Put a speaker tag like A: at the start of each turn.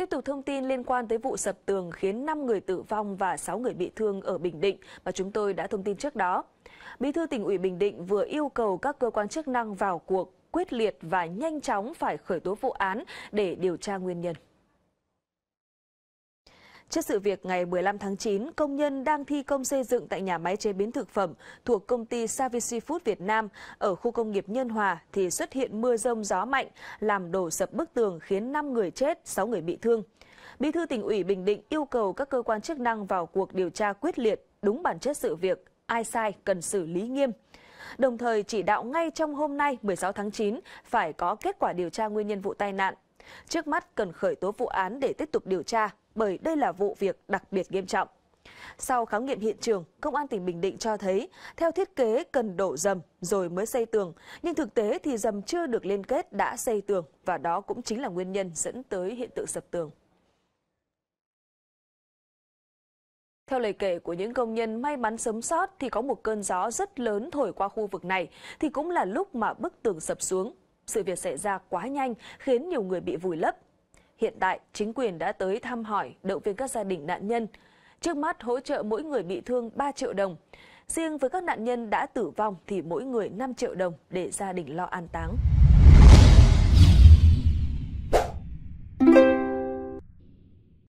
A: Tiếp tục thông tin liên quan tới vụ sập tường khiến 5 người tử vong và 6 người bị thương ở Bình Định mà chúng tôi đã thông tin trước đó. Bí thư tỉnh ủy Bình Định vừa yêu cầu các cơ quan chức năng vào cuộc quyết liệt và nhanh chóng phải khởi tố vụ án để điều tra nguyên nhân. Trước sự việc ngày 15 tháng 9, công nhân đang thi công xây dựng tại nhà máy chế biến thực phẩm thuộc công ty Savici Food Việt Nam ở khu công nghiệp Nhân Hòa thì xuất hiện mưa rông gió mạnh làm đổ sập bức tường khiến 5 người chết, 6 người bị thương. Bí thư tỉnh ủy Bình Định yêu cầu các cơ quan chức năng vào cuộc điều tra quyết liệt, đúng bản chất sự việc, ai sai cần xử lý nghiêm. Đồng thời chỉ đạo ngay trong hôm nay 16 tháng 9 phải có kết quả điều tra nguyên nhân vụ tai nạn. Trước mắt cần khởi tố vụ án để tiếp tục điều tra, bởi đây là vụ việc đặc biệt nghiêm trọng. Sau khám nghiệm hiện trường, Công an tỉnh Bình Định cho thấy, theo thiết kế cần đổ dầm rồi mới xây tường, nhưng thực tế thì dầm chưa được liên kết đã xây tường và đó cũng chính là nguyên nhân dẫn tới hiện tượng sập tường. Theo lời kể của những công nhân may mắn sống sót thì có một cơn gió rất lớn thổi qua khu vực này thì cũng là lúc mà bức tường sập xuống. Sự việc xảy ra quá nhanh khiến nhiều người bị vùi lấp, hiện tại chính quyền đã tới thăm hỏi, động viên các gia đình nạn nhân. Trước mắt hỗ trợ mỗi người bị thương 3 triệu đồng. Riêng với các nạn nhân đã tử vong thì mỗi người 5 triệu đồng để gia đình lo an táng.